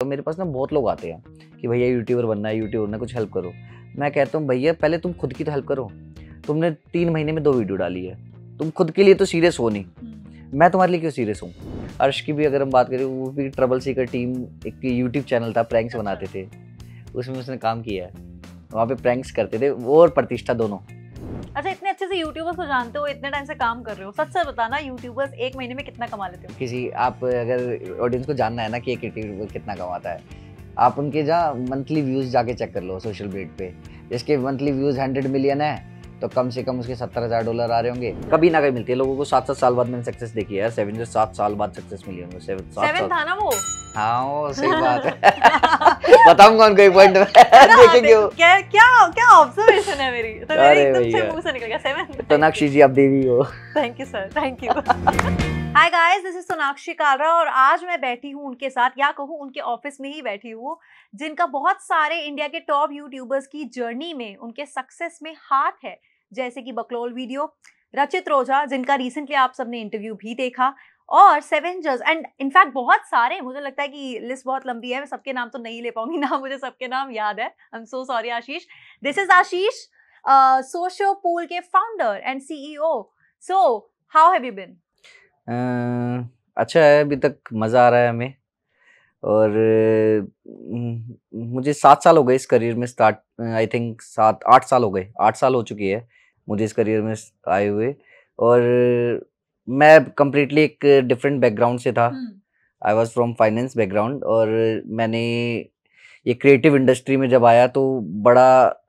तो मेरे पास ना बहुत लोग आते हैं कि भैया यूट्यूबर बनना है यूट्यूबर बनना कुछ हेल्प करो मैं कहता हूँ भैया पहले तुम खुद की तो हेल्प करो तुमने तीन महीने में दो वीडियो डाली है तुम खुद के लिए तो सीरियस हो नहीं हम्म। मैं तुम्हारे लिए क्यों सीरियस हूँ अर्श की भी अगर हम बात करें वो भी ट्रबल सीकर टीम एक यूट्यूब चैनल था प्रैंक्स बनाते थे उसमें उसने काम किया है वहाँ पे प्रैंक्स करते थे वो और प्रतिष्ठा दोनों अच्छा इतने अच्छे से यूट्यूबर्स को जानते हो इतने टाइम से काम कर रहे हो सच सर बताना यूट्यूबर्स एक महीने में कितना कमा लेते हो किसी आप अगर ऑडियंस को जानना है ना कि एक यूट्यूबर कितना कमाता है आप उनके जहाँ मंथली व्यूज़ जाके चेक कर लो सोशल मीडिया पे जिसके मंथली व्यूज़ हंड्रेड मिलियन है तो कम से कम उसके सत्तर हज़ार डॉलर आ रहे होंगे कभी ना कभी मिलती है लोगों को सात सात साल बाद मैंने सक्सेस देखी है सेवन जो सात साल बाद सक्सेस मिली होंगे सेवन सात था ना वो हाँ सही बात है बताऊंगा उनको एक पॉइंट देखेंगे क्या क्या क्या ऑब्जर्वेशन है मेरी तो मेरे एकदम से मुंह से निकल गया सेवन तनाक्षी तो जी आप देवी हो thank you sir thank you hi guys this is Sonakshi Kalra और आज मैं बैठी हूँ उनके साथ या कहूँ उनके ऑफिस में ही बैठी हूँ जिनका बहुत सारे इंडिया के टॉप यूट्यूबर्स की जर्नी में उनके सक्सेस में हाथ है जैसे कि बकलोल वीडियो रचित रोजा जिनका रिसेंटली आप सबने इंटरव्यू भी देखा और सेवन जर्स एंड इनफैक्ट बहुत सारे मुझे लगता है कि लिस्ट बहुत लंबी है मैं सबके नाम तो नहीं ले पाऊंगी ना मुझे सबके नाम याद है I am so sorry Ashish this is Ashish socio pool के founder and CEO so how have you been अच्छा है अभी तक मज़ा आ रहा है हमें और मुझे सात साल हो गए इस करियर में स्टार्ट आई थिंक सात आठ साल हो गए आठ साल हो चुकी है मुझे इस करियर में आए हुए और मैं कम्प्लीटली एक डिफरेंट बैकग्राउंड से था। I was from finance background और मैंने ये क्रिएटिव इंडस्ट्री में जब आया तो बड़ा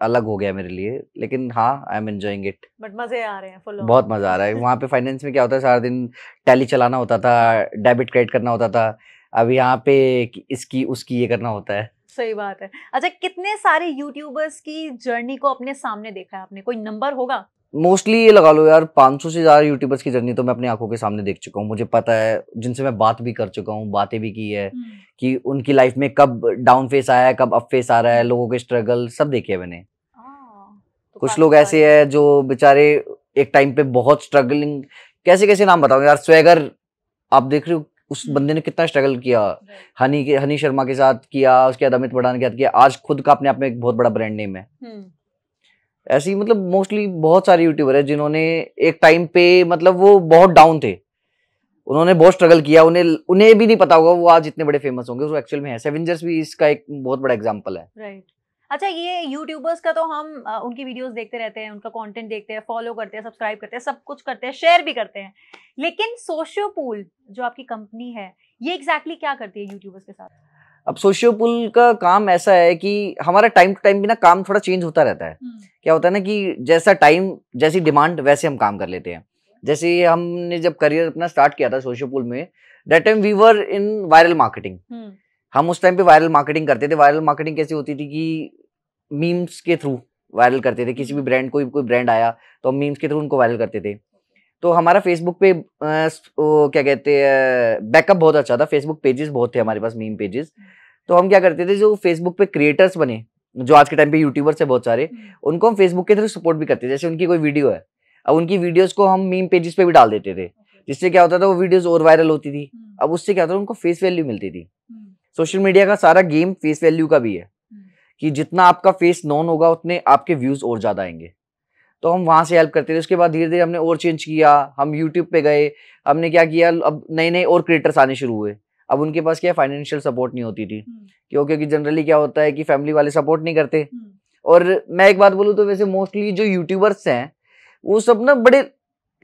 अलग हो गया मेरे लिए लेकिन हाँ I am enjoying it but मजे आ रहे हैं फुल बहुत मजा आ रहा है वहाँ पे फाइनेंस में क्या होता है सारा दिन टैली चलाना होता था डेबिट क्रेडिट करना होता था अब यहाँ पे इसकी उसकी ये करना होता है सही बात है अच्छा कितने सारे यूट्यूबर्स की जर्नी को अपने सामने देखा है आपने कोई नंबर होगा मोस्टली ये लगा लो यार 500 से ज़्यादा यूट्यूबर्स की जर्नी तो मैं अपनी आंखों के सामने देख चुका हूँ मुझे पता है जिनसे मैं बात भी कर चुका हूँ बातें भी की है हम्म। कि उनकी लाइफ में कब डाउन फेस आया है कब अप फेस आ रहा है हम्म। लोगों के स्ट्रगल सब देखे है मैंने हाँ, तो कुछ लोग ऐसे हैं जो बेचारे एक टाइम पे बहुत स्ट्रगलिंग कैसे कैसे नाम बताओ यार स्वेगर आप देख रहे हो उस हम्म। बंदे ने कितना स्ट्रगल किया हनी के हनी शर्मा के साथ किया उसके बाद अमित पठान के साथ किया आज खुद का अपने आप में एक बहुत बड़ा ब्रांड नेम है ऐसी मतलब मोस्टली बहुत सारे यूट्यूबर है जिन्होंने एक टाइम पे मतलब वो बहुत डाउन थे उन्होंने बहुत स्ट्रगल किया उन्हें उन्हें भी नहीं पता होगा वो आज इतने बड़े फेमस होंगे एक्चुअल में है सेवेंजर्स भी इसका एक बहुत बड़ा एग्जाम्पल है राइट right. अच्छा ये यूट्यूबर्स का तो हम आ, उनकी वीडियोस देखते रहते हैं उनका कंटेंट देखते हैं फॉलो करते हैं सब्सक्राइब करते हैं सब कुछ करते हैं शेयर भी करते हैं लेकिन सोशियोपूल जो आपकी कंपनी है ये एग्जैक्टली exactly क्या करती है यूट्यूबर्स के साथ अब सोशियो पुल का काम ऐसा है कि हमारा टाइम टू टाइम भी ना काम थोड़ा चेंज होता रहता है हम्म। क्या होता है ना कि जैसा टाइम जैसी डिमांड वैसे हम काम कर लेते हैं जैसे हमने जब करियर अपना स्टार्ट किया था सोशियो पुल में that time we were in viral marketing हम उस टाइम पे वायरल मार्केटिंग करते थे वायरल मार्केटिंग कैसी होती थी कि मीम्स के थ्रू वायरल करते थे किसी भी ब्रांड हम्म। कोई कोई ब्रांड आया तो हम मीम्स के थ्रू उनको वायरल करते थे तो हमारा फेसबुक पे आ, क्या कहते हैं बैकअप बहुत अच्छा था फेसबुक पेजेस बहुत थे हमारे पास मीम पेजेस तो हम क्या करते थे जो फेसबुक पे क्रिएटर्स बने जो आज के टाइम पे यूट्यूबर्स है बहुत सारे हम्म। उनको हम फेसबुक के थ्रू सपोर्ट भी करते थे जैसे उनकी कोई वीडियो है अब उनकी वीडियोस को हम मीम पेजेस पे भी डाल देते थे जिससे क्या होता था वो वीडियोस और वायरल होती थी हम्म। अब उससे क्या होता था उनको फेस वैल्यू मिलती थी सोशल हम्म। मीडिया का सारा गेम फेस वैल्यू का भी है कि जितना आपका फेस नॉन होगा उतने आपके व्यूज और ज़्यादा आएंगे तो हम वहाँ से हेल्प करते थे उसके बाद धीरे धीरे हमने और चेंज किया हम यूट्यूब पे गए हमने क्या किया अब नए नए और क्रिएटर्स आने शुरू हुए अब उनके पास क्या फाइनेंशियल सपोर्ट नहीं होती थी क्यों क्योंकि जनरली क्या होता है कि फैमिली वाले सपोर्ट नहीं करते हम्म। और मैं एक बात बोलूँ तो वैसे मोस्टली जो यूट्यूबर्स हैं वो सब ना बड़े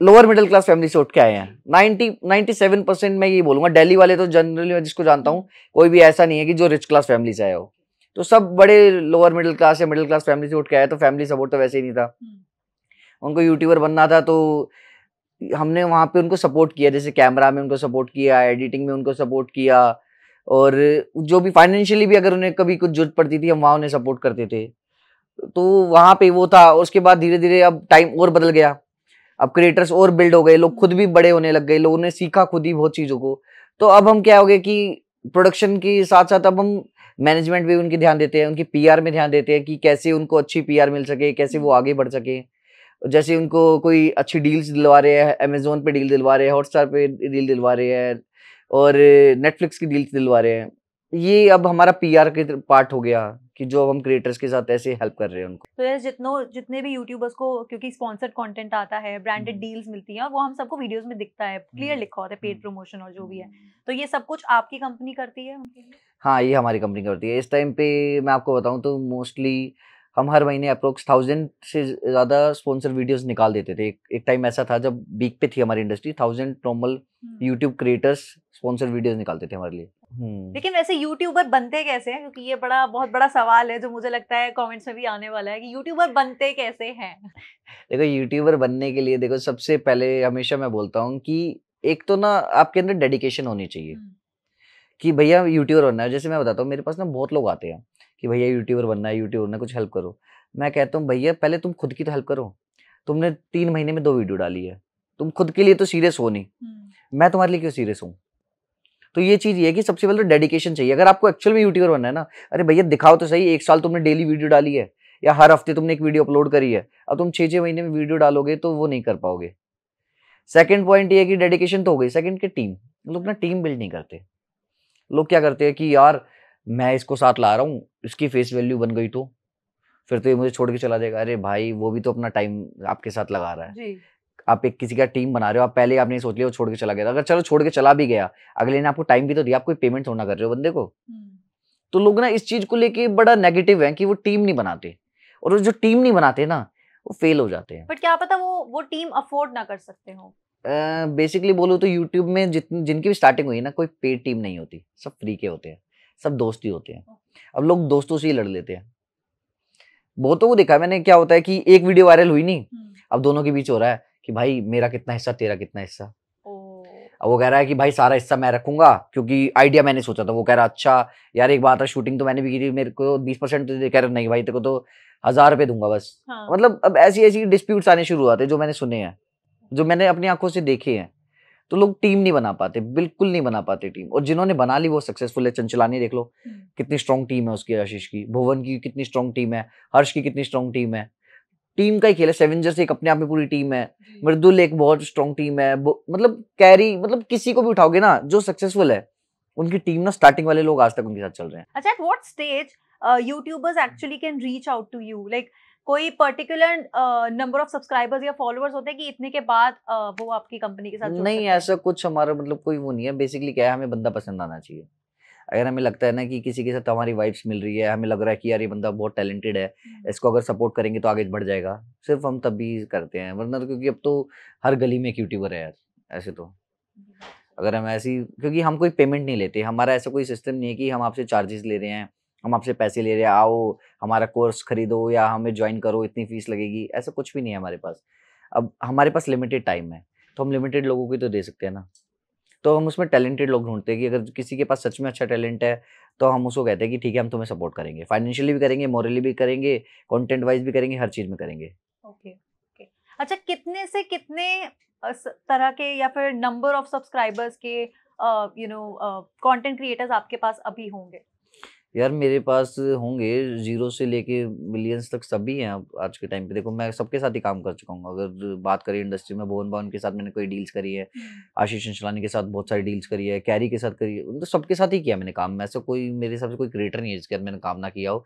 लोअर मिडिल क्लास फैमिली से उठ के आए हैं नाइन्टी नाइन्टी सेवन परसेंट मैं ये बोलूँगा डेली वाले तो जनरली मैं जिसको जानता हूँ हम्म। कोई भी ऐसा नहीं है कि जो रिच क्लास फैमिली से आया हो तो सब बड़े लोअर मिडिल क्लास या मिडिल क्लास फैमिली से उठ के आए तो फैमिली सपोर्ट तो वैसे ही नहीं था हम्म। उनको यूट्यूबर बनना था तो हमने वहाँ पे उनको सपोर्ट किया जैसे कैमरा में उनको सपोर्ट किया एडिटिंग में उनको सपोर्ट किया और जो भी फाइनेंशियली भी अगर उन्हें कभी कुछ जरूरत पड़ती थी हम वहाँ उन्हें सपोर्ट करते थे तो वहाँ पे वो था और उसके बाद धीरे धीरे अब टाइम और बदल गया अब क्रिएटर्स और बिल्ड हो गए लोग खुद भी बड़े होने लग गए लोगों ने सीखा खुद ही बहुत चीज़ों को तो अब हम क्या हो गए कि प्रोडक्शन के साथ साथ अब हम मैनेजमेंट भी उनकी ध्यान देते हैं उनकी पीआर में ध्यान देते हैं कि कैसे उनको अच्छी पीआर मिल सके कैसे वो आगे बढ़ सके जैसे उनको कोई अच्छी डील्स दिलवा रहे हैं अमेजोन पे डील दिलवा रहे हैं हॉटस्टार पे डील दिलवा रहे हैं और नेटफ्लिक्स की डील्स दिलवा रहे हैं ये अब हमारा पीआर के पार्ट हो गया कि जो हम क्रिएटर्स के साथ ऐसे हेल्प कर रहे हैं उनको तो जितनो जितने भी यूट्यूबर्स को क्योंकि स्पॉन्सर्ड कंटेंट आता है ब्रांडेड हम्म। डील्स मिलती हैं वो हम सबको वीडियोस में दिखता है क्लियर हम्म। लिखा होता है पेड प्रमोशन हम्म। और जो भी है तो ये सब कुछ आपकी कंपनी करती है हाँ ये हमारी कंपनी करती है इस टाइम पे मैं आपको बताऊँ तो मोस्टली हम हर महीने अप्रोक्स थाउजेंड से ज़्यादा स्पॉन्सर वीडियोस निकाल देते थे एक एक टाइम ऐसा था जब बीक पे थी हमारी industry thousand normal YouTube creators sponsor videos निकालते थे हमारे लिए हम्म। लेकिन वैसे यूट्यूबर बनते कैसे हैं क्योंकि ये बड़ा बहुत बड़ा सवाल है जो मुझे लगता है कमेंट्स में भी आने वाला है कि यूट्यूबर बनते कैसे हैं देखो यूट्यूबर बनने के लिए देखो सबसे पहले हमेशा मैं बोलता हूँ कि एक तो ना आपके अंदर डेडिकेशन होनी चाहिए हम्म। कि भैया यूट्यूबर बनना है जैसे मैं बताता हूँ मेरे पास ना बहुत लोग आते हैं कि भैया यूट्यूबर बनना है यूट्यूबर ना कुछ हेल्प करो मैं कहता हूँ भैया पहले तुम खुद की तो हेल्प करो तुमने तीन महीने में दो वीडियो डाली है तुम खुद के लिए तो सीरियस हो नहीं हम्म। मैं तुम्हारे लिए क्यों सीरियस हूँ तो ये चीज़ ये है कि सबसे पहले तो डेडिकेशन चाहिए अगर आपको एक्चुअल में यूट्यूबर बनना है ना अरे भैया दिखाओ तो सही एक साल तुमने डेली वीडियो डाली है या हर हफ्ते तुमने एक वीडियो अपलोड करी है अब तुम छः छः महीने में वीडियो डालोगे तो वो नहीं कर पाओगे सेकेंड पॉइंट ये कि डेडिकेशन तो हो गई सेकेंड के टीम लोग ना टीम बिल्ड नहीं करते लोग क्या करते हैं कि यार मैं इसको साथ ला रहा हूँ इसकी फेस वैल्यू बन गई तो फिर तो ये मुझे छोड़ के चला देगा अरे भाई वो भी तो अपना टाइम आपके साथ लगा रहा है जी। आप एक किसी का टीम बना रहे हो आप पहले आपने सोच लिया वो छोड़ के चला गया अगर चलो छोड़ के चला भी गया अगले ने आपको टाइम भी तो दिया आप कोई पेमेंट थोड़ा कर रहे हो बंदे को हम्म। तो लोग ना इस चीज को लेके बड़ा नेगेटिव है कि वो टीम नहीं बनाते और जो टीम नहीं बनाते ना वो फेल हो जाते हैं बट क्या पता वो वो टीम अफोर्ड ना कर सकते हो बेसिकली बोलो तो यूट्यूब में जितनी जिनकी भी स्टार्टिंग हुई ना कोई पेड टीम नहीं होती सब फ्री के होते हैं सब दोस्त ही होते हैं अब लोग दोस्तों से ही लड़ लेते हैं बहुत तो वो देखा मैंने क्या होता है कि एक वीडियो वायरल हुई नहीं हम्म। अब दोनों के बीच हो रहा है कि भाई मेरा कितना हिस्सा तेरा कितना हिस्सा अब वो कह रहा है कि भाई सारा हिस्सा मैं रखूंगा क्योंकि आइडिया मैंने सोचा था वो कह रहा अच्छा यार एक बात है शूटिंग तो मैंने भी की थी मेरे को बीस परसेंट तो कह रहा नहीं भाई तेरे को तो हजार रुपये दूंगा बस हाँ। मतलब अब ऐसी ऐसी डिस्प्यूट्स आने शुरू हुआ थे जो मैंने सुने हैं जो मैंने अपनी आंखों से देखे हैं तो लोग टीम नहीं बना पाते बिल्कुल नहीं बना पाते टीम और जिन्होंने बना ली वो सक्सेसफुल है चंचलानी देख लो हम्म। कितनी स्ट्रॉन्ग टीम है उसकी आशीष की भुवन की कितनी स्ट्रॉन्ग टीम है हर्ष की कितनी स्ट्रॉन्ग टीम है टीम का ही खेल है सेवेंजर्स एक अपने आप में पूरी टीम है मृदुल एक बहुत स्ट्रॉन्ग टीम है मतलब कैरी मतलब किसी को भी उठाओगे ना जो सक्सेसफुल है उनकी टीम ना स्टार्टिंग वाले लोग आज तक उनके साथ चल रहे हैं अच्छा at what stage YouTubers actually can reach out to you like कोई पर्टिकुलर नंबर ऑफ सब्सक्राइबर्स या फॉलोअर्स होते हैं कि इतने के बाद uh, वो आपकी कंपनी के साथ नहीं ऐसा कुछ हमारा मतलब कोई वो नहीं है बेसिकली क्या है हमें बंदा पसंद आना चाहिए अगर हमें लगता है ना कि किसी के साथ हमारी वाइब्स मिल रही है हमें लग रहा है कि यार ये बंदा बहुत टैलेंटेड है हम्म। इसको अगर सपोर्ट करेंगे तो आगे बढ़ जाएगा सिर्फ हम तब भी करते हैं वरना तो क्योंकि अब तो हर गली में एक यूट्यूबर है यार ऐसे तो, तो अगर हम ऐसी क्योंकि हम कोई पेमेंट नहीं लेते हमारा ऐसा कोई सिस्टम नहीं है कि हम आपसे चार्जेस ले रहे हैं हम आपसे पैसे ले रहे हैं आओ हमारा कोर्स खरीदो या हमें ज्वाइन करो इतनी फीस लगेगी ऐसा कुछ भी नहीं है हमारे पास अब हमारे पास लिमिटेड टाइम है तो हम लिमिटेड लोगों को तो दे सकते हैं ना तो हम उसमें टैलेंटेड लोग ढूंढते हैं कि अगर किसी के पास सच में अच्छा टैलेंट है तो हम उसको कहते हैं कि ठीक है हम तुम्हें सपोर्ट करेंगे फाइनेंशियली भी करेंगे मॉरली भी करेंगे कॉन्टेंट वाइज भी करेंगे हर चीज़ में करेंगे ओके ओके अच्छा कितने से कितने तरह के या फिर नंबर ऑफ सब्सक्राइबर्स के यू नो कंटेंट क्रिएटर्स आपके पास अभी होंगे यार मेरे पास होंगे जीरो से लेके मिलियंस तक सभी हैं आज के टाइम पे देखो मैं सबके साथ ही काम कर चुका हूँ अगर बात करें इंडस्ट्री में भुवन भवन के साथ मैंने कोई डील्स करी है हम्म। आशीष चंचलानी के साथ बहुत सारी डील्स करी है कैरी के साथ करी है तो सबके साथ ही किया मैंने काम ऐसा कोई मेरे हिसाब से कोई क्रिएटर नहीं है जिसके साथ मैंने काम ना किया हो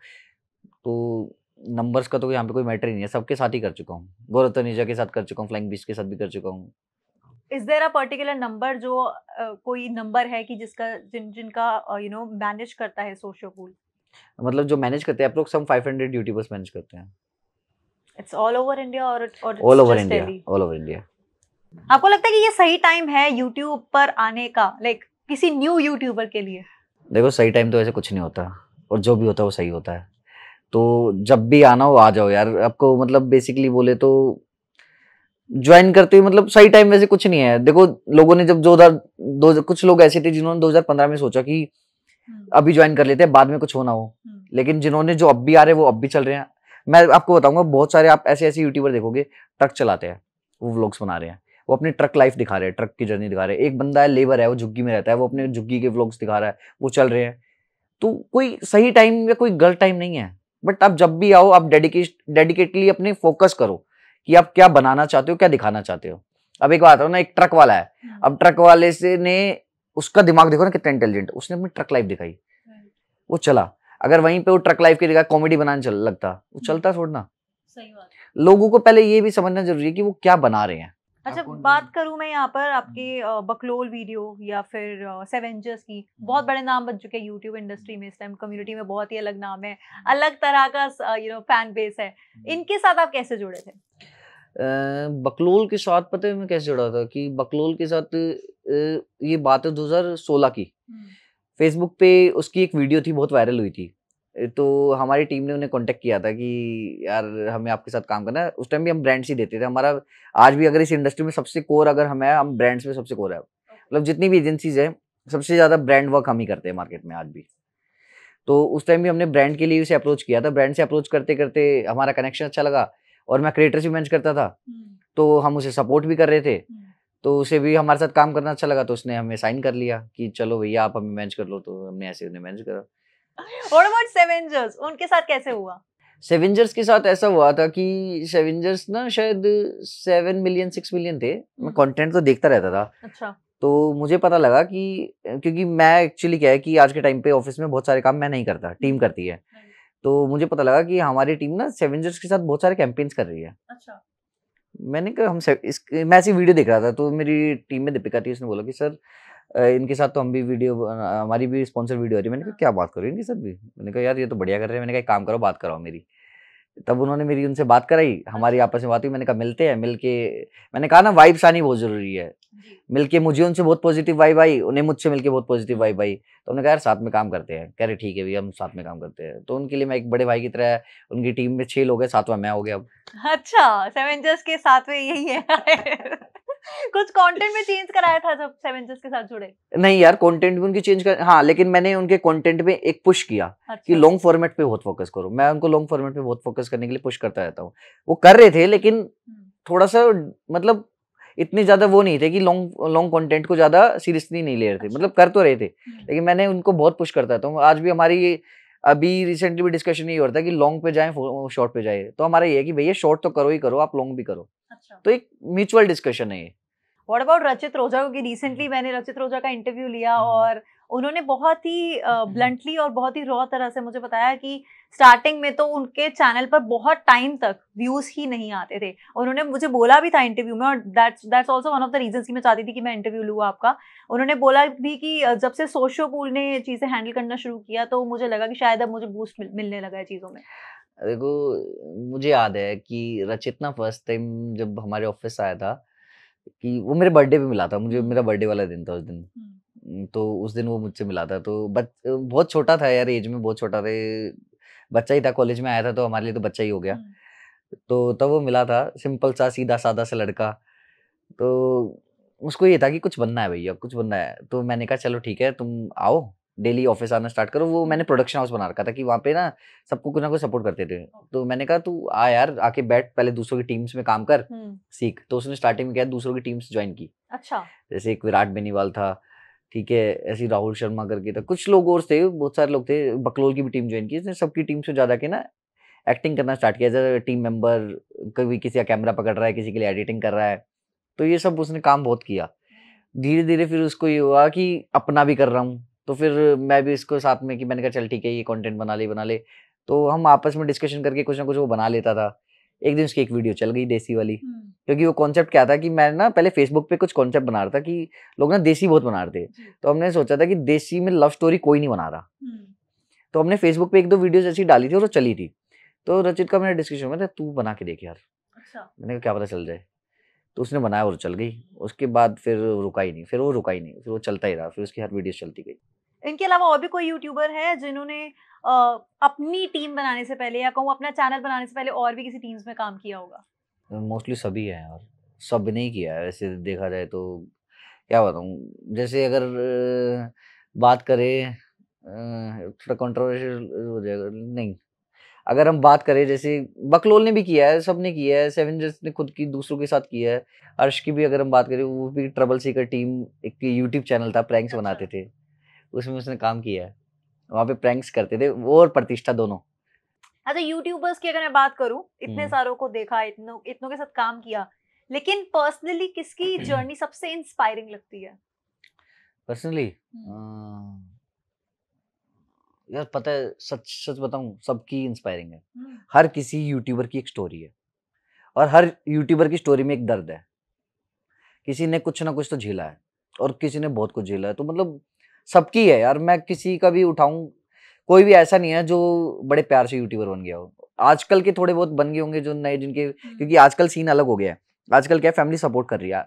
तो नंबर्स का तो यहाँ पे कोई मैटर ही नहीं है सबके साथ ही कर चुका हूँ गौरव तनेजा के साथ कर चुका हूँ फ्लाइंग बीच के साथ भी कर चुका हूँ is there a particular number जो uh, कोई नंबर है कि जिसका जिन जिनका यू नो मैनेज करता है सोशो पूल मतलब जो मैनेज करते हैं अप्रोक्स हम 500 ड्यूटी बस मैनेज करते हैं इट्स ऑल ओवर इंडिया और all over India all over India आपको लगता है कि ये सही टाइम है YouTube पर आने का लाइक like, किसी न्यू यूट्यूबर के लिए देखो सही टाइम तो ऐसे कुछ नहीं होता और जो भी होता है वो सही होता है तो जब भी आना हो आ जाओ यार आपको मतलब बेसिकली बोले तो ज्वाइन करते हुए मतलब सही टाइम वैसे कुछ नहीं है देखो लोगों ने जब दो हजार दो कुछ लोग ऐसे थे जिन्होंने 2015 में सोचा कि हम्म। अभी ज्वाइन कर लेते हैं बाद में कुछ होना हो हम्म। लेकिन जिन्होंने जो अब भी आ रहे हैं वो अब भी चल रहे हैं मैं आपको बताऊंगा बहुत सारे आप ऐसे ऐसे यूट्यूबर देखोगे ट्रक चलाते हैं वो व्लॉग्स बना रहे हैं वो अपनी ट्रक लाइफ दिखा रहे हैं ट्रक की जर्नी दिखा रहे हैं एक बंदा है लेबर है वो झुग्गी में रहता है वो अपने झुग्गी के व्लॉग्स दिखा रहा है वो चल रहे हैं तो कोई सही टाइम या कोई गलत टाइम नहीं है बट आप जब भी आओ आप डेडिकेट डेडिकेटली अपने फोकस करो कि आप क्या बनाना चाहते हो क्या दिखाना चाहते हो अब एक बात है ना एक ट्रक वाला है हाँ। अब ट्रक वाले से ने उसका दिमाग देखो ना कितना इंटेलिजेंट उसने अपनी ट्रक लाइफ दिखाई वो चला अगर वहीं पे वो ट्रक लाइफ की जगह कॉमेडी बनाने चल लगता वो हाँ। चलता छोड़ना लोगों को पहले ये भी समझना जरूरी है कि वो क्या बना रहे हैं अच्छा बात करूं मैं यहाँ पर आपके हम्म। बकलोल वीडियो या फिर सेवेंजर्स की बहुत हम्म। बड़े नाम बन चुके हैं यूट्यूब इंडस्ट्री में इस टाइम कम्युनिटी में बहुत ही अलग नाम है हम्म। अलग तरह का यू नो फैन बेस है इनके साथ आप कैसे जुड़े थे बकलोल के साथ पता है मैं कैसे जुड़ा था कि बकलोल के साथ ये बात है दो हज़ार सोलह की फेसबुक पे उसकी एक वीडियो थी बहुत वायरल हुई थी तो हमारी टीम ने उन्हें कांटेक्ट किया था कि यार हमें आपके साथ काम करना है उस टाइम भी हम ब्रांड्स ही देते थे हमारा आज भी अगर इस इंडस्ट्री में सबसे कोर अगर हमें हम ब्रांड्स में सबसे कोर है मतलब जितनी भी एजेंसीज है सबसे ज़्यादा ब्रांड वर्क हम ही करते हैं मार्केट में आज भी तो उस टाइम भी हमने ब्रांड के लिए उसे अप्रोच किया था ब्रांड से अप्रोच करते करते हमारा कनेक्शन अच्छा लगा और मैं क्रिएटर्स भी मैनेज करता था तो हम उसे सपोर्ट भी कर रहे थे तो उसे भी हमारे साथ काम करना अच्छा लगा तो उसने हमें साइन कर लिया कि चलो भैया आप हमें मैनेज कर लो तो हमने ऐसे उन्हें मैनेज करा और अबाउट सेवेंजर्स उनके साथ कैसे हुआ सेवेंजर्स के साथ ऐसा हुआ था कि सेवेंजर्स ना शायद सेवन मिलियन सिक्स मिलियन थे मैं कंटेंट हम्म। तो देखता रहता था अच्छा तो मुझे पता लगा कि क्योंकि मैं एक्चुअली क्या है कि आज के टाइम पे ऑफिस में बहुत सारे काम मैं नहीं करता टीम हम्म। करती है तो मुझे पता लगा कि हमारी टीम ना सेवेंजर्स के साथ बहुत सारे कैंपेन्स कर रही है अच्छा मैंने कहा हम इस मैं ऐसी वीडियो देख रहा था तो मेरी टीम में दीपिका थी उसने बोला कि सर इनके साथ तो हम भी वीडियो हमारी भी स्पॉन्सर वीडियो आ रही है मैंने कहा क्या बात करो इनके साथ भी मैंने कहा यार ये तो बढ़िया कर रहे हैं मैंने कहा काम करो बात कराओ मेरी तब उन्होंने मेरी उनसे बात कराई हमारी अच्छा। आपस में बात हुई मैंने कहा मिलते हैं मिलके मैंने कहा ना वाइब्स आनी बहुत ज़रूरी है मिलके मुझे उनसे बहुत पॉजिटिव वाइब आई उन्हें मुझसे मिलके बहुत पॉजिटिव वाइब आई तो उन्होंने कहा यार साथ में काम करते हैं कह रहे ठीक है भैया हम साथ में काम करते हैं तो उनके लिए मैं एक बड़े भाई की तरह उनकी टीम में छह लोग हैं सातवां मैं हो गया अब अच्छा सेवेंजर्स के साथ में यही है कुछ कंटेंट में चेंज कराया था जब सेवेंजर्स के साथ जुड़े नहीं यार कंटेंट भी उनकी चेंज कर हाँ लेकिन मैंने उनके कंटेंट में एक पुश किया अच्छा। कि लॉन्ग फॉर्मेट पे बहुत फोकस करो मैं उनको लॉन्ग फॉर्मेट पे बहुत फोकस करने के लिए पुश करता रहता हूँ वो कर रहे थे लेकिन हम्म। थोड़ा सा मतलब इतने ज्यादा वो नहीं थे कि लॉन्ग लॉन्ग कंटेंट को ज्यादा सीरियसली नहीं ले रहे थे अच्छा। मतलब कर तो रहे थे हम्म। लेकिन मैंने उनको बहुत पुश करता था आज भी हमारी अभी रिसेंटली भी डिस्कशन ये हो रहा था कि लॉन्ग पे जाए शॉर्ट पे जाए तो हमारा ये है कि भैया शॉर्ट तो करो ही करो आप लॉन्ग भी करो अच्छा। तो एक म्यूचुअल डिस्कशन है ये व्हाट अबाउट रचित रोजा क्योंकि रिसेंटली hmm. मैंने रचित रोजा का इंटरव्यू लिया hmm. और उन्होंने बहुत ही ब्लंटली hmm. और बहुत ही रॉ तरह से मुझे बताया कि स्टार्टिंग में तो उनके चैनल पर बहुत टाइम तक व्यूज ही नहीं आते थे उन्होंने मुझे बोला भी था इंटरव्यू में और that's that's also one of the reason की मैं चाहती थी कि मैं इंटरव्यू लूँ आपका उन्होंने बोला भी कि जब से सोशो पूल ने चीज़ें हैंडल करना शुरू किया तो मुझे लगा कि शायद अब मुझे बूस्ट मिलने लगा है चीज़ों में देखो मुझे याद है कि रचित ना फर्स्ट टाइम जब हमारे ऑफिस आया था कि वो मेरे बर्थडे पे मिला था मुझे मेरा बर्थडे वाला दिन था उस दिन हम्म। तो उस दिन वो मुझसे मिला था तो बच बहुत छोटा था यार एज में बहुत छोटा था बच्चा ही था कॉलेज में आया था तो हमारे लिए तो बच्चा ही हो गया हम्म। तो तब वो मिला था सिंपल सा सीधा सादा सा लड़का तो उसको ये था कि कुछ बनना है भैया कुछ बनना है तो मैंने कहा चलो ठीक है तुम आओ डेली ऑफिस आना स्टार्ट करो वो मैंने प्रोडक्शन हाउस बना रखा था कि वहाँ पे ना सबको कुछ ना कुछ सपोर्ट करते थे तो मैंने कहा तू आ यार आके बैठ पहले दूसरों की टीम्स में काम कर सीख तो उसने स्टार्टिंग में क्या दूसरों की टीम्स ज्वाइन की अच्छा जैसे एक विराट बेनीवाल था ठीक है ऐसे राहुल शर्मा करके था कुछ लोग और थे बहुत सारे लोग थे बकलोल की भी टीम ज्वाइन की इसने सबकी टीम से ज़्यादा के ना एक्टिंग करना स्टार्ट किया जैसे टीम मेंबर कभी किसी का कैमरा पकड़ रहा है किसी के लिए एडिटिंग कर रहा है तो ये सब उसने काम बहुत किया धीरे धीरे फिर उसको ये हुआ कि अपना भी कर रहा हूँ तो फिर मैं भी इसको साथ में कि मैंने कहा चल ठीक है ये कंटेंट बना ले बना ले तो हम आपस में डिस्कशन करके कुछ ना कुछ वो बना लेता था एक दिन उसकी एक वीडियो चल गई देसी वाली हम्म। क्योंकि वो कॉन्सेप्ट क्या था कि मैं ना पहले फेसबुक पे कुछ कॉन्सेप्ट बना रहा था कि लोग ना देसी बहुत बना रहे थे तो हमने सोचा था कि देसी में लव स्टोरी कोई नहीं बना रहा हम्म। तो हमने फेसबुक पे एक दो वीडियो ऐसी डाली थी और वो चली थी तो रचित का मेरा डिस्कशन में था तू बना के देख यार अच्छा। मैंने कहा क्या पता चल जाए तो उसने बनाया और चल गई उसके बाद फिर रुका ही नहीं फिर वो रुका ही नहीं फिर वो चलता ही रहा फिर उसकी हर वीडियो चलती गई इनके अलावा और भी कोई यूट्यूबर है जिन्होंने अपनी टीम बनाने से पहले या कहूँ अपना चैनल बनाने से पहले और भी किसी टीम्स में काम किया होगा मोस्टली सभी है यार सब ने ही किया है वैसे देखा जाए तो क्या बताऊँ जैसे अगर बात करें थोड़ा कंट्रोवर्शियल हो जाएगा नहीं अगर हम बात करें जैसे बकलोल ने भी किया है सब ने किया है सेवन जस्ट ने खुद की दूसरों के साथ किया है अर्श की भी अगर हम बात करें वो भी ट्रबल सीकर टीम एक यूट्यूब चैनल था प्रैंक्स अच्छा। बनाते थे उसमें उसने काम किया है वहाँ पे प्रैंक्स करते थे वो और प्रतिष्ठा दोनों अच्छा यूट्यूबर्स की अगर मैं बात करूँ इतने हम्म। सारों को देखा इतनों इतनों के साथ काम किया लेकिन पर्सनली किसकी जर्नी सबसे इंस्पायरिंग लगती है पर्सनली हम्म। यार पता है सच सच बताऊं सबकी इंस्पायरिंग है हम्म। हर किसी यूट्यूबर की एक स्टोरी है और हर यूट्यूबर की स्टोरी में एक दर्द है किसी ने कुछ ना कुछ तो झेला है और किसी ने बहुत कुछ झेला है तो मतलब सबकी है यार मैं किसी का भी उठाऊं कोई भी ऐसा नहीं है जो बड़े प्यार से यूट्यूबर बन गया हो आजकल के थोड़े बहुत बन गए होंगे जो नए जिनके हम्म। क्योंकि आजकल सीन अलग हो गया है आजकल क्या फैमिली सपोर्ट कर रही है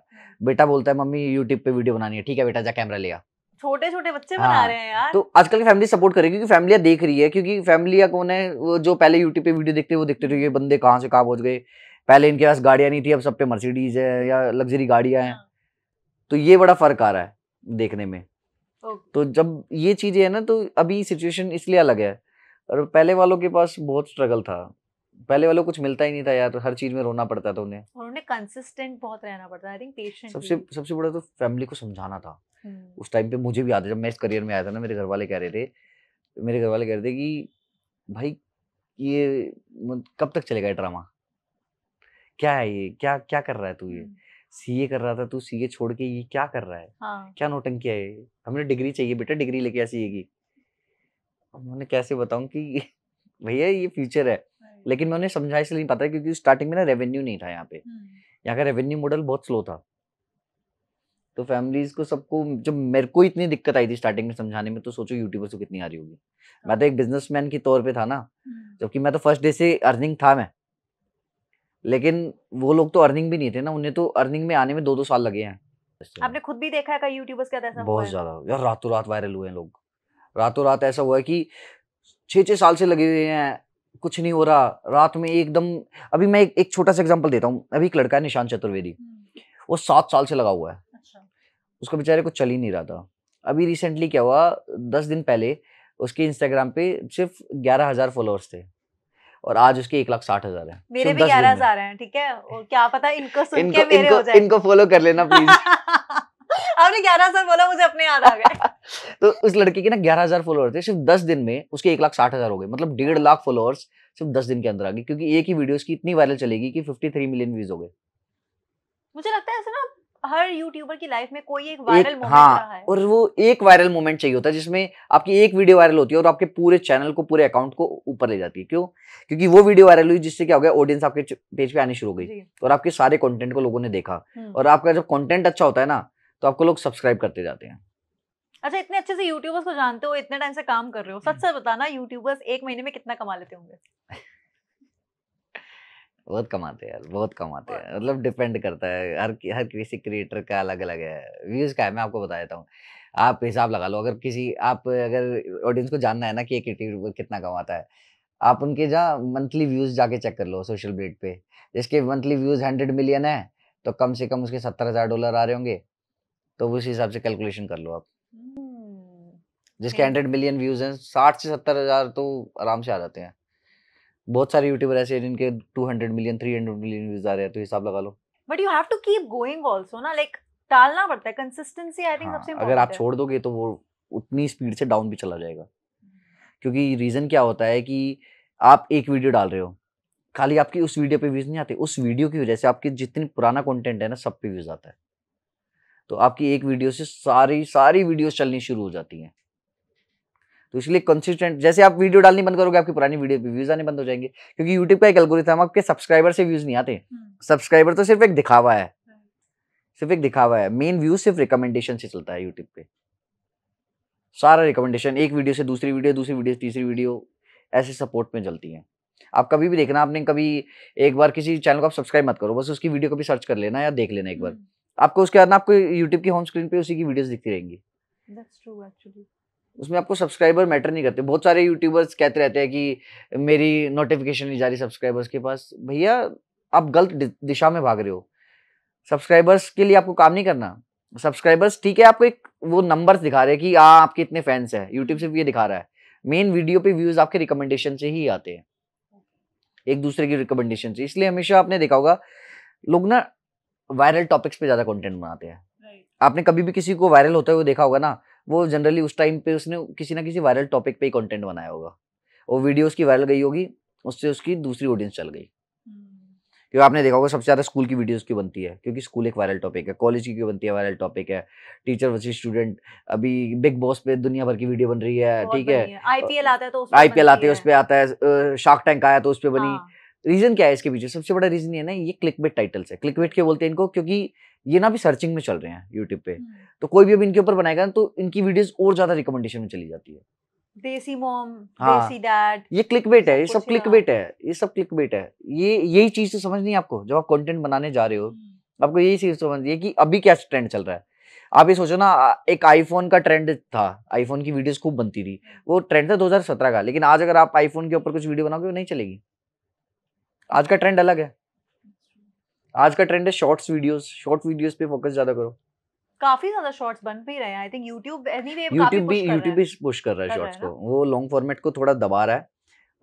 बेटा बोलता है मम्मी यूट्यूब पे वीडियो बनानी है ठीक है बेटा जा कैमरा लिया छोटे छोटे बच्चे हाँ, बना रहे हैं यार तो आजकल की फैमिली सपोर्ट करेगी क्योंकि फैमिलिया देख रही है क्योंकि फैमिलिया कौन है वो जो पहले यूट्यूब पे वीडियो देखते वो देखते थे ये बंदे कहाँ से कहाँ पहुंच गए पहले इनके पास गाड़ियाँ नहीं थी अब सब पे मर्सिडीज है या लग्जरी गाड़ियाँ हैं हाँ। तो ये बड़ा फर्क आ रहा है देखने में तो जब ये चीज़ें है ना तो अभी सिचुएशन इसलिए अलग है और पहले वालों के पास बहुत स्ट्रगल था पहले वालों कुछ मिलता ही नहीं था यार तो हर चीज में रोना पड़ता था उन्हें और उन्हें कंसिस्टेंट बहुत रहना पड़ता आई थिंक पेशेंट सबसे सबसे बड़ा तो फैमिली को समझाना था हम्म। उस टाइम पे मुझे भी याद है जब मैं इस करियर में आया था ना मेरे घर वाले कह रहे थे मेरे घर वाले कह रहे थे कि भाई ये कब तक चलेगा ये ड्रामा क्या है ये क्या क्या कर रहा है तू ये हम्म। सीए कर रहा था तू सीए छोड़ के ये क्या कर रहा है हाँ. क्या नोटंकी है हमने डिग्री चाहिए बेटा डिग्री लेके ऐसी सीए की उन्होंने कैसे बताऊं कि भैया ये फ्यूचर है लेकिन मैं उन्हें समझा इसलिए नहीं पाता क्योंकि स्टार्टिंग में ना रेवेन्यू नहीं था यहाँ पे हम्म। यहाँ का रेवेन्यू मॉडल बहुत स्लो था तो फैमिलीज को सबको जब मेरे को इतनी दिक्कत आई थी स्टार्टिंग में समझाने में तो सोचो यूट्यूबर्स को कितनी आ रही होगी हाँ। मैं तो एक बिजनेसमैन के तौर पे था ना हम्म। जबकि मैं तो फर्स्ट डे से अर्निंग था मैं लेकिन वो लोग तो अर्निंग भी नहीं थे ना उन्हें तो अर्निंग में आने में दो दो साल लगे हैं आपने खुद भी देखा है यूट्यूबर्स का ऐसा बहुत ज्यादा यार रातों रात वायरल हुए हैं लोग रातों रात ऐसा हुआ है कि छह छह साल से लगे हुए हैं कुछ नहीं हो रहा रात में एकदम अभी मैं एक, एक छोटा सा एग्जाम्पल देता हूँ अभी एक लड़का है निशान चतुर्वेदी हम्म। वो सात साल से लगा हुआ है अच्छा। बेचारे को चल ही नहीं रहा था अभी रिसेंटली क्या हुआ दस दिन पहले उसके इंस्टाग्राम पे सिर्फ ग्यारह हजार फॉलोअर्स थे और आज उसके एक लाख साठ हजार है मेरे भी ग्यारह हजार है ठीक है और क्या पता इनको सुन इनको, के मेरे इनको, हो जाए इनको फॉलो कर लेना प्लीज आपने ग्यारह हजार बोला मुझे अपने याद आ गए तो उस लड़के के ना ग्यारह हजार फॉलोअर थे सिर्फ दस दिन में उसके एक लाख साठ हजार हो गए मतलब डेढ़ लाख फॉलोअर्स सिर्फ दस दिन के अंदर आ गए क्योंकि एक ही वीडियो की इतनी वायरल चलेगी कि फिफ्टी थ्री मिलियन व्यूज हो गए मुझे लगता है ऐसे ना हर यूट्यूबर की लाइफ में कोई एक वायरल मोमेंट हाँ, रहा है और वो एक वायरल मोमेंट चाहिए होता है जिसमें आपकी एक वीडियो वायरल होती है और आपके पूरे चैनल को पूरे अकाउंट को ऊपर ले जाती है क्यों क्योंकि वो वीडियो वायरल हुई जिससे क्या हो गया ऑडियंस आपके पेज पे आने शुरू हो गई और आपके सारे कॉन्टेंट को लोगों ने देखा हम्म। और आपका जब कॉन्टेंट अच्छा होता है ना तो आपको लोग सब्सक्राइब करते जाते हैं अच्छा इतने अच्छे से यूट्यूबर्स को जानते हो इतने टाइम से काम कर रहे हो हम्म। सच से बताना यूट्यूबर्स एक महीने में कितना कमा लेते होंगे बहुत कमाते हैं यार बहुत कमाते हैं मतलब डिपेंड करता है हर हर किसी क्रिएटर का अलग अलग है व्यूज़ का है मैं आपको बता देता हूँ आप हिसाब लगा लो अगर किसी आप अगर ऑडियंस को जानना है ना कि एक यूट्यूबर कितना कमाता है आप उनके जहाँ मंथली व्यूज़ जाके चेक कर लो सोशल मीडिया पे जिसके मंथली व्यूज़ हंड्रेड मिलियन है तो कम से कम उसके सत्तर हज़ार डॉलर आ रहे होंगे तो उस हिसाब से कैलकुलेशन कर लो आप हम्म, जिसके हंड्रेड मिलियन व्यूज़ हैं साठ से सत्तर हज़ार तो आराम से आ जाते हैं बहुत सारे यूट्यूबर ऐसे हैं जिनके 200 मिलियन 300 मिलियन व्यूज आ रहे हैं तो हिसाब लगा लो but you have to keep going also ना लाइक डालना पड़ता है कंसिस्टेंसी आई थिंक सबसे अगर आप छोड़ दोगे तो वो उतनी स्पीड से डाउन भी चला जाएगा हम्म। क्योंकि रीजन क्या होता है कि आप एक वीडियो डाल रहे हो खाली आपकी उस वीडियो पे व्यूज नहीं आते उस वीडियो की वजह से आपके जितने पुराना कंटेंट है ना सब पे व्यूज आता है तो आपकी एक वीडियो से सारी सारी वीडियोस चलनी शुरू हो जाती हैं तो इसलिए कंसिस्टेंट जैसे आप वीडियो डालनी बंद करोगे आपकी पुरानी वीडियो व्यूज आने बंद हो जाएंगे क्योंकि यूट्यूब का एक एल्गोरिथम आपके सब्सक्राइबर से व्यूज नहीं आते सब्सक्राइबर हम्म। तो सिर्फ एक दिखावा है सिर्फ एक दिखावा है मेन व्यूज सिर्फ रिकमेंडेशन से चलता है यूट्यूब पे सारा रिकमेंडेशन एक वीडियो से दूसरी वीडियो दूसरी वीडियो तीसरी वीडियो ऐसे सपोर्ट में चलती है आप कभी भी देखना आपने कभी एक बार किसी चैनल को आप सब्सक्राइब मत करो बस उसकी वीडियो कभी सर्च कर लेना या देख लेना एक बार हम्म। आपको उसके बाद ना आपको यूट्यूब की होम स्क्रीन पे उसी की वीडियोस दिखती रहेंगी उसमें आपको सब्सक्राइबर मैटर नहीं करते बहुत सारे यूट्यूबर्स कहते रहते हैं कि मेरी नोटिफिकेशन नहीं जा रही सब्सक्राइबर्स के पास भैया आप गलत दिशा में भाग रहे हो सब्सक्राइबर्स के लिए आपको काम नहीं करना सब्सक्राइबर्स ठीक है आपको एक वो नंबर्स दिखा रहे हैं कि आ, हाँ, आपके इतने फैंस हैं यूट्यूब सिर्फ ये दिखा रहा है मेन वीडियो पे व्यूज आपके रिकमेंडेशन से ही आते हैं एक दूसरे की रिकमेंडेशन से इसलिए हमेशा आपने देखा होगा लोग ना वायरल टॉपिक्स पे ज़्यादा कंटेंट बनाते हैं आपने कभी भी किसी को वायरल होते हुए देखा होगा ना वो जनरली उस टाइम पे उसने किसी ना किसी वायरल टॉपिक पे ही कंटेंट बनाया होगा वो वीडियो उसकी वायरल गई होगी उससे उसकी दूसरी ऑडियंस चल गई हम्म। क्योंकि आपने देखा होगा सबसे ज़्यादा स्कूल की वीडियोस की बनती है क्योंकि स्कूल एक वायरल टॉपिक है कॉलेज की क्यों बनती है वायरल टॉपिक है टीचर वर्सेस स्टूडेंट अभी बिग बॉस पे दुनिया भर की वीडियो बन रही है ठीक है आईपीएल आता है तो आईपीएल आते हैं उस पर आता है शार्क टैंक आया तो उस पर बनी हाँ। रीजन क्या है इसके पीछे सबसे बड़ा रीजन ये ना ये क्लिक बेट टाइटल्स है क्लिक बेट के बोलते हैं इनको क्योंकि ये ना भी सर्चिंग में चल रहे हैं यूट्यूब पे हम्म। तो कोई भी अब इनके ऊपर बनाएगा ना तो इनकी वीडियोस और ज्यादा रिकमेंडेशन में चली जाती है देसी मॉम हाँ, देसी डैड ये क्लिक बेट है ये सब क्लिक बेट हाँ। है ये सब क्लिक बेट है ये यही चीज तो नहीं आपको जब आप कॉन्टेंट बनाने जा रहे हो हम्म। आपको यही चीज समझ है कि अभी क्या ट्रेंड चल रहा है आप ये सोचो ना एक आईफोन का ट्रेंड था आईफोन की वीडियोस खूब बनती थी हम्म। वो ट्रेंड था 2017 का लेकिन आज अगर आप आईफोन के ऊपर कुछ वीडियो बनाओगे वो नहीं चलेगी आज का ट्रेंड अलग है आज का ट्रेंड है शॉर्ट्स वीडियोस शॉर्ट वीडियोस पे फोकस ज्यादा करो काफी ज्यादा शॉर्ट्स बन भी रहे हैं I think YouTube anyway anyway, YouTube भी YouTube भी पुश कर रहा है शॉर्ट्स को वो लॉन्ग फॉर्मेट को थोड़ा दबा रहा है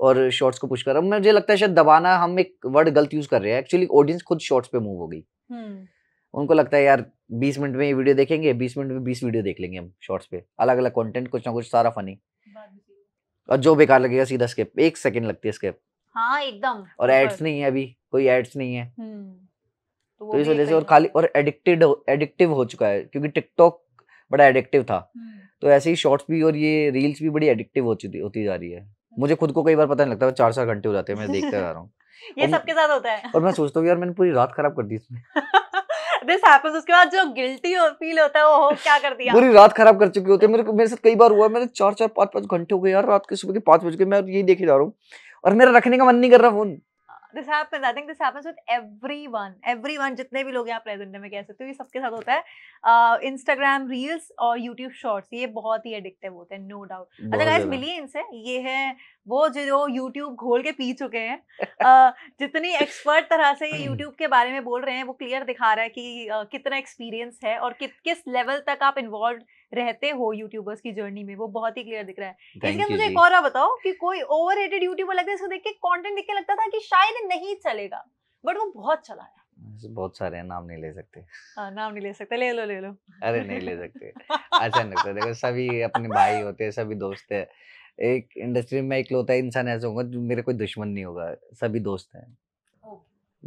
और शॉर्ट्स को पुश कर रहा है मुझे लगता है शायद दबाना हम एक वर्ड गलत यूज कर रहे हैं एक्चुअली ऑडियंस खुद शॉर्ट्स पे मूव हो गई हम्म। उनको लगता है यार 20 मिनट में ये वीडियो देखेंगे 20 मिनट में 20 वीडियो देख लेंगे हम शॉर्ट्स पे अलग अलग कंटेंट कुछ ना कुछ सारा फनी और जो बेकार लगेगा सीधा स्केप एक सेकंड लगती है स्केप हाँ एकदम और एड्स नहीं है अभी कोई एड्स नहीं है हम्म, तो, तो इस वजह से और खाली और एडिक्टेड एडिक्टिव हो चुका है क्योंकि टिकटॉक बड़ा एडिक्टिव था हम्म। तो ऐसे ही शॉर्ट्स भी और ये रील्स भी बड़ी एडिक्टिव हो चुकी होती जा रही है अच्छा। मुझे खुद को कई बार पता नहीं लगता चार चार घंटे हो जाते हैं मैं देखते जा रहा हूँ ये सबके साथ होता है और मैं सोचता हूँ यार मैंने पूरी रात खराब कर दी इसमें दिस हैपेंस उसके बाद जो गिल्टी हो, फील होता है वो क्या कर दिया पूरी रात खराब कर चुकी होती है मेरे को मेरे साथ कई बार हुआ मैंने चार चार पांच पांच घंटे हो गए यार रात के सुबह के पांच बज गए मैं ये देखे जा रहा हूँ और मेरा रखने का मन नहीं कर रहा phone this happens I think this happens with everyone everyone जितने भी लोग यहाँ प्रेजेंट में कह सकते हो ये सबके साथ होता है इंस्टाग्राम uh, रील्स और यूट्यूब शॉर्ट्स ये बहुत ही एडिक्टिव होते हैं नो डाउट अच्छा गाइस मिलिए इनसे ये है वो जो जो यूट्यूब घोल के पी चुके हैं जितनी एक्सपर्ट तरह से ये यूट्यूब हम्म। के बारे में बोल रहे हैं वो क्लियर दिखा रहा है कि कितना एक्सपीरियंस है और कि, किस लेवल तक आप इन्वॉल्व रहते हो यूट्यूबर्स की जर्नी में वो बहुत ही क्लियर दिख रहा है इसके मुझे एक और बताओ कि कोई ओवर रेटेड यूट्यूबर लगता है इसको देख के कॉन्टेंट देख के लगता था कि शायद नहीं चलेगा बट वो बहुत चला है बहुत सारे हैं नाम नहीं ले सकते आ, हाँ, नाम नहीं ले सकते ले लो ले लो अरे नहीं ले सकते अच्छा नहीं तो देखो सभी अपने भाई होते हैं सभी दोस्त है एक इंडस्ट्री में इकलौता इंसान ऐसा होगा जो मेरे कोई दुश्मन नहीं होगा सभी दोस्त हैं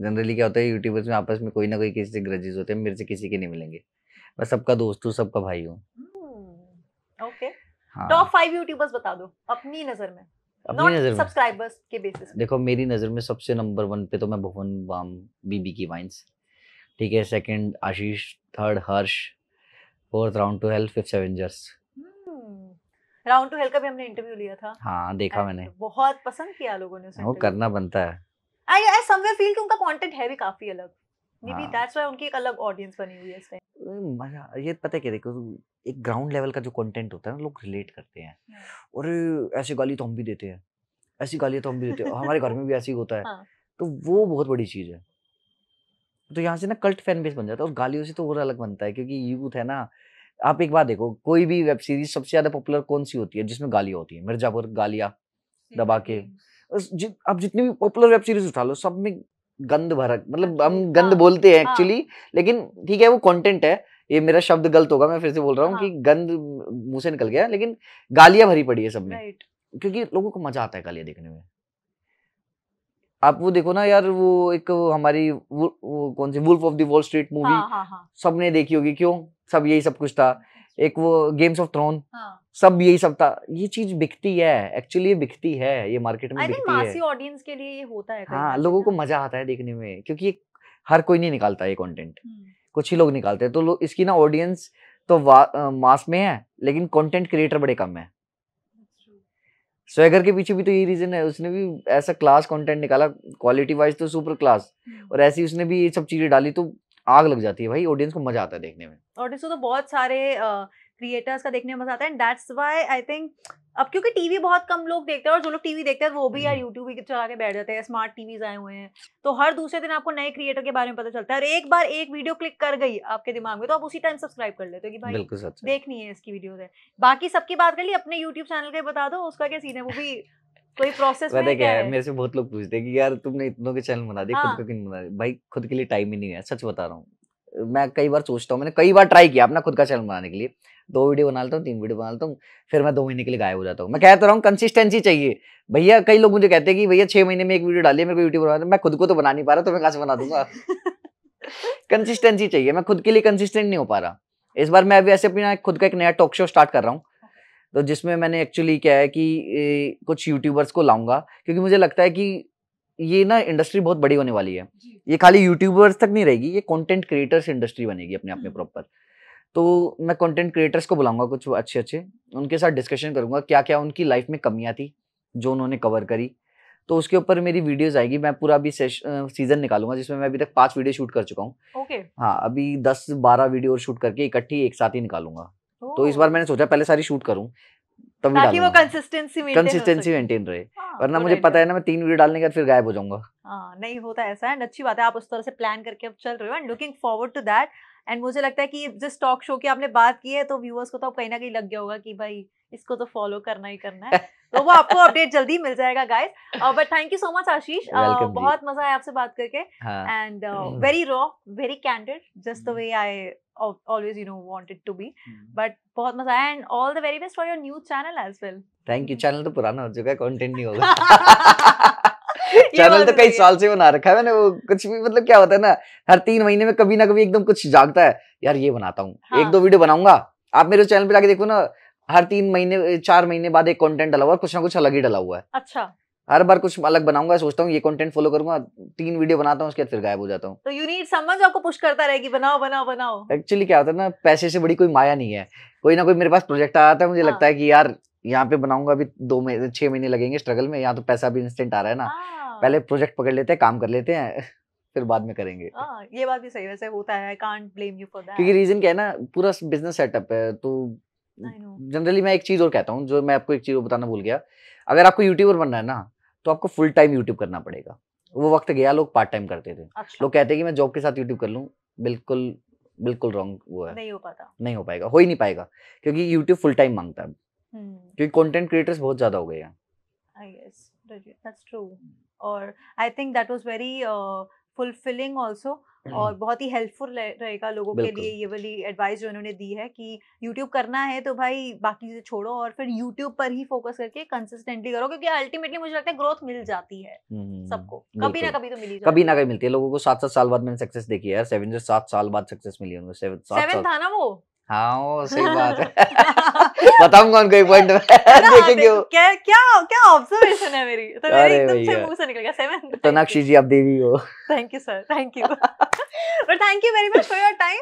जनरली क्या होता है यूट्यूबर्स में आपस में कोई ना कोई किसी से ग्रजेस होते हैं मेरे से किसी के नहीं मिलेंगे मैं सबका दोस्त हूँ सबका भाई हूँ हम्म, ओके हाँ। टॉप फाइव यूट्यूबर्स बता दो अपनी नजर में अपनी नजर सब्सक्राइबर्स के बेसिस देखो मेरी नजर में सबसे नंबर वन पे तो मैं भुवन वाम बीबी की ठीक है second Ashish third Harsh fourth round to health fifth avengers round to hell का भी हमने इंटरव्यू लिया था हाँ देखा मैंने बहुत पसंद किया लोगों ने वो करना बनता है आई आई समवेयर फील कि उनका कंटेंट है भी काफी अलग मे बी दैट्स व्हाई उनकी एक अलग ऑडियंस बनी हुई है इस टाइम मजा ये पता है देखो एक ग्राउंड लेवल का जो कंटेंट होता है ना लोग रिलेट करते हैं हाँ। और ऐसी गाली तो हम भी देते हैं ऐसी गाली तो हम भी देते हैं हमारे घर में भी ऐसी होता है हाँ। तो वो बहुत बड़ी चीज़ है तो यहाँ से ना कल्ट फैन बेस बन जाता है और गालियों से तो और अलग बनता है क्योंकि यूथ है ना आप एक बात देखो कोई भी वेब सीरीज सबसे ज्यादा पॉपुलर कौन सी होती है जिसमें गालियां होती है मिर्जापुर गालिया दबा के आप जितनी भी पॉपुलर वेब सीरीज उठा लो सब में गंद भरक मतलब हम गंद हाँ, बोलते हैं एक्चुअली हाँ। लेकिन ठीक है वो कंटेंट है ये मेरा शब्द गलत होगा मैं फिर से बोल रहा हूँ कि हाँ। गंद मुंह से निकल गया लेकिन गालियां भरी पड़ी है सब में क्योंकि लोगों को मजा आता है गालियां देखने में आप वो देखो ना यार वो एक हमारी वो, वो कौन सी wolf of the wall street movie सबने देखी होगी क्यों सब यही सब कुछ था अच्छा। एक वो गेम्स ऑफ थ्रोन सब यही सब था ये चीज बिकती है एक्चुअली बिकती है ये मार्केट में बिकती है ऑडियंस के लिए ये होता है हाँ लोगों को मजा आता है देखने में क्योंकि हर कोई नहीं निकालता ये कंटेंट हम्म। कुछ ही लोग निकालते हैं तो लोग इसकी ना ऑडियंस तो मास में है लेकिन कंटेंट क्रिएटर बड़े कम है स्वेगर अच्छा। के पीछे भी तो यही रीजन है उसने भी ऐसा क्लास कंटेंट निकाला क्वालिटी वाइज तो सुपर क्लास हम्म। और ऐसी उसने भी ये सब चीजें डाली तो आग लग जाती है भाई ऑडियंस को मजा आता है देखने में ऑडियंस को तो बहुत सारे क्रिएटर्स का देखने में मजा आता है and that's why I think अब क्योंकि टीवी बहुत कम लोग देखते हैं और जो लोग टीवी देखते हैं वो भी यार यूट्यूब हम्म। ही चला के बैठ जाते हैं स्मार्ट टीवी आए हुए हैं तो हर दूसरे दिन आपको नए क्रिएटर के बारे में पता चलता है और एक बार एक वीडियो क्लिक कर गई आपके दिमाग में तो आप उसी टाइम सब्सक्राइब कर लेते हो कि भाई देखनी है इसकी वीडियो है बाकी सबकी बात कर ली अपने यूट्यूब चैनल के बता दो उसका क्या सीन है वो भी कोई प्रोसेस पता क्या है मेरे से बहुत लोग पूछते हैं कि यार तुमने इतनों के चैनल बना दिए खुद हाँ। के बना दिया भाई खुद के लिए टाइम ही नहीं है सच बता रहा हूँ मैं कई बार सोचता हूँ मैंने कई बार ट्राई किया अपना खुद का चैनल बनाने के लिए दो वीडियो बना लेता हूँ तीन वीडियो बना लेता हूँ फिर मैं दो महीने के लिए गायब हो जाता हूँ मैं कहता तो रहा हूँ कंसिस्टेंसी चाहिए भैया कई लोग मुझे कहते हैं कि भैया छह महीने में एक वीडियो डालिए मेरे को यूट्यूब बना मैं खुद को तो बना नहीं पा रहा तो मैं कहा बना दूंगा कंसिस्टेंसी चाहिए मैं खुद के लिए कंसिस्टेंट नहीं हो पा रहा इस बार मैं अभी ऐसे अपना खुद का एक नया टॉक शो स्टार्ट कर रहा हूँ तो जिसमें मैंने एक्चुअली क्या है कि कुछ यूट्यूबर्स को लाऊंगा क्योंकि मुझे लगता है कि ये ना इंडस्ट्री बहुत बड़ी होने वाली है ये खाली यूट्यूबर्स तक नहीं रहेगी ये कंटेंट क्रिएटर्स इंडस्ट्री बनेगी अपने आप में प्रॉपर हम्म। तो मैं कंटेंट क्रिएटर्स को बुलाऊंगा कुछ अच्छे अच्छे उनके साथ डिस्कशन करूंगा क्या क्या उनकी लाइफ में कमियाँ थी जो उन्होंने कवर करी तो उसके ऊपर मेरी वीडियोस आएगी मैं पूरा अभी सीजन निकालूंगा जिसमें मैं अभी तक पांच वीडियो शूट कर चुका हूँ okay. हाँ अभी दस बारह वीडियो शूट करके इकट्ठी एक साथ ही निकालूंगा तो इस बार मैंने सोचा पहले सारी शूट करूं ताकि वो कंसिस्टेंसी कंसिस्टेंसी मेंटेन रहे हाँ, वरना मुझे पता है ना मैं तीन वीडियो डालने के बाद फिर गायब हो जाऊंगा हाँ, नहीं होता तो ऐसा एंड अच्छी बात है आप उस तरह से प्लान करके अब चल रहे हो and looking forward to that and मुझे लगता है कि जिस टॉक शो की आपने बात की है तो व्यूअर्स को तो कहीं ना कहीं लग गया होगा कि भाई इसको तो फॉलो करना ही करना है तो वो आपको अपडेट जल्दी मिल जाएगा guys but thank you so much Ashish uh, बहुत मजा आया आपसे बात करके and very raw very candid just the way I always you know wanted to be hmm. but बहुत मजा आया and all the very best for your new channel as well thank you channel तो पुराना हो चुका है content नहीं होगा चैनल तो कई साल से बना रखा है मैंने वो कुछ भी मतलब क्या होता है ना हर तीन महीने में कभी ना कभी एकदम कुछ जागता है यार ये बनाता हूँ हाँ. एक दो वीडियो बनाऊंगा आप मेरे चैनल पे जाके देखो ना हर तीन महीने चार महीने बाद एक कंटेंट डाला हुआ है कुछ ना कुछ अलग ही डाला हुआ है अच्छा हर बार कुछ अलग बनाऊंगा सोचता हूँ ये कंटेंट फॉलो करूंगा तीन वीडियो बनाता हूँ उसके बाद फिर गायब हो जाता हूँ तो यू नीड समझ आपको पुश करता रहेगी बनाओ बनाओ बनाओ एक्चुअली क्या होता है ना पैसे से बड़ी कोई माया नहीं है कोई ना कोई मेरे पास प्रोजेक्ट आता है मुझे हाँ. लगता है कि यार यहाँ पे बनाऊंगा अभी दो महीने छह महीने लगेंगे स्ट्रगल में यहाँ तो पैसा भी इंस्टेंट आ रहा है ना हाँ। पहले प्रोजेक्ट पकड़ लेते हैं काम कर लेते हैं फिर बाद में करेंगे आ, हाँ, ये बात भी सही वैसे होता है can't blame you for that क्योंकि रीजन क्या है ना पूरा बिजनेस सेटअप है तो जनरली मैं एक चीज और कहता हूँ जो मैं आपको एक चीज और बताना भूल गया अगर आपको यूट्यूबर बनना है ना तो आपको फुल टाइम यूट्यूब करना पड़ेगा वो वक्त गया लोग पार्ट टाइम करते थे अच्छा। लोग कहते हैं कि मैं जॉब के साथ यूट्यूब कर लूँ बिल्कुल बिल्कुल रॉन्ग वो है नहीं हो पाता नहीं हो पाएगा हो ही नहीं पाएगा क्योंकि यूट्यूब फुल टाइम मांगता है हम्म। क्योंकि कॉन्टेंट क्रिएटर्स बहुत ज़्यादा हो गए हैं और I think that was very fulfilling also और हम्म। बहुत ही हेल्पफुल रहेगा लोगों के लिए ये वाली एडवाइस जो इन्होंने दी है कि यूट्यूब करना है तो भाई बाकी चीज़ें छोड़ो और फिर यूट्यूब पर ही फोकस करके कंसिस्टेंटली करो क्योंकि अल्टीमेटली मुझे लगता है ग्रोथ मिल जाती है हम्म, सबको कभी ना कभी तो मिली कभी ना कभी मिलती है लोगों को सात सात साल बाद मैंने सक्सेस देखी है सेवन से सात साल बाद सक्सेस मिली उनको सेवन था ना वो हाँ सही बात है बताऊंगा उनको एक पॉइंट में देखेंगे वो क्या क्या क्या ऑब्जर्वेशन है मेरी तो मेरे एकदम से मुंह से निकल गया सेवन तनाक्षी तो जी आप देवी हो thank you sir thank you और thank you very much for your time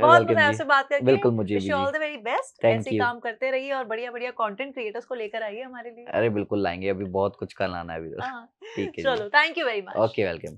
बहुत मजा आया आपसे बात करके बिल्कुल मुझे भी ऑल द वेरी बेस्ट ऐसे काम करते रहिए और बढ़िया बढ़िया कंटेंट क्रिएटर्स को लेकर आइए हमारे लिए अरे बिल्कुल लाएंगे अभी बहुत कुछ कल आना है अभी तो। हाँ। ठीक है चलो thank you very much okay welcome